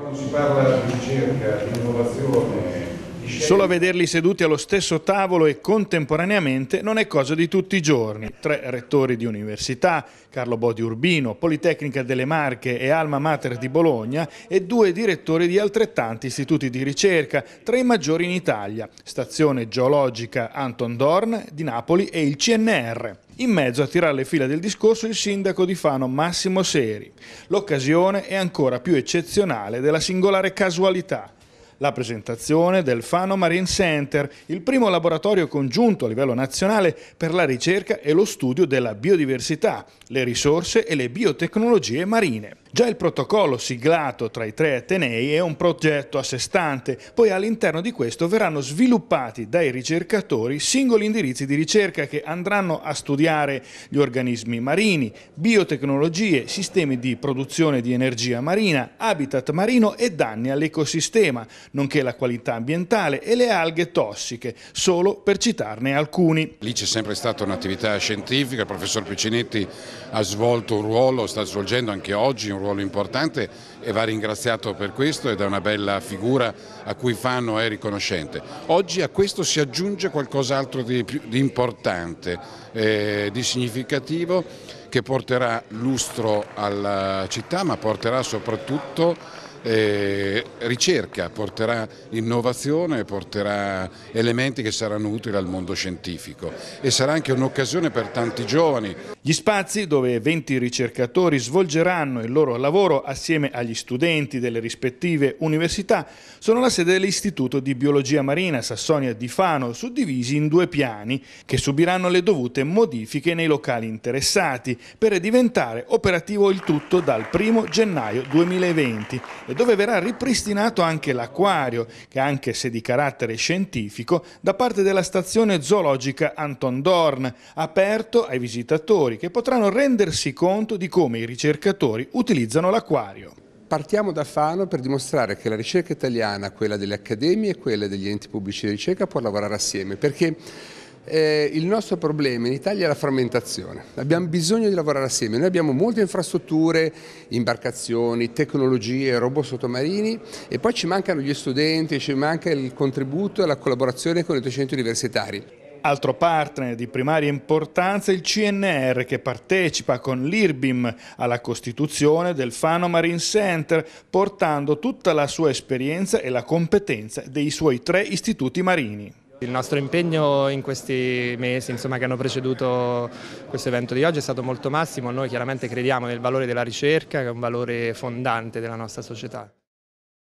Quando si parla di ricerca, di innovazione, Solo vederli seduti allo stesso tavolo e contemporaneamente non è cosa di tutti i giorni. Tre rettori di università, Carlo Bodi Urbino, Politecnica delle Marche e Alma Mater di Bologna e due direttori di altrettanti istituti di ricerca, tra i maggiori in Italia, Stazione Geologica Anton Dorn di Napoli e il CNR. In mezzo a tirare le fila del discorso il sindaco di Fano Massimo Seri. L'occasione è ancora più eccezionale della singolare casualità la presentazione del Fano Marine Center, il primo laboratorio congiunto a livello nazionale per la ricerca e lo studio della biodiversità, le risorse e le biotecnologie marine. Già il protocollo siglato tra i tre Atenei è un progetto a sé stante, poi all'interno di questo verranno sviluppati dai ricercatori singoli indirizzi di ricerca che andranno a studiare gli organismi marini, biotecnologie, sistemi di produzione di energia marina, habitat marino e danni all'ecosistema, nonché la qualità ambientale e le alghe tossiche, solo per citarne alcuni. Lì c'è sempre stata un'attività scientifica, il professor Piccinetti ha svolto un ruolo, sta svolgendo anche oggi un un ruolo importante e va ringraziato per questo ed è una bella figura a cui Fanno è riconoscente. Oggi a questo si aggiunge qualcos'altro di, di, importante, eh, di significativo che porterà lustro alla città ma porterà soprattutto eh, ricerca, porterà innovazione, porterà elementi che saranno utili al mondo scientifico e sarà anche un'occasione per tanti giovani. Gli spazi dove 20 ricercatori svolgeranno il loro lavoro assieme agli studenti delle rispettive università sono la sede dell'Istituto di Biologia Marina Sassonia di Fano, suddivisi in due piani, che subiranno le dovute modifiche nei locali interessati per diventare operativo il tutto dal 1 gennaio 2020 dove verrà ripristinato anche l'acquario, che anche se di carattere scientifico, da parte della stazione zoologica Anton Dorn, aperto ai visitatori che potranno rendersi conto di come i ricercatori utilizzano l'acquario. Partiamo da Fano per dimostrare che la ricerca italiana, quella delle accademie e quella degli enti pubblici di ricerca può lavorare assieme, perché eh, il nostro problema in Italia è la frammentazione, abbiamo bisogno di lavorare assieme, noi abbiamo molte infrastrutture, imbarcazioni, tecnologie, robot sottomarini e poi ci mancano gli studenti, ci manca il contributo e la collaborazione con i docenti universitari. Altro partner di primaria importanza è il CNR che partecipa con l'IRBIM alla costituzione del Fano Marine Center portando tutta la sua esperienza e la competenza dei suoi tre istituti marini. Il nostro impegno in questi mesi insomma, che hanno preceduto questo evento di oggi è stato molto massimo, noi chiaramente crediamo nel valore della ricerca che è un valore fondante della nostra società.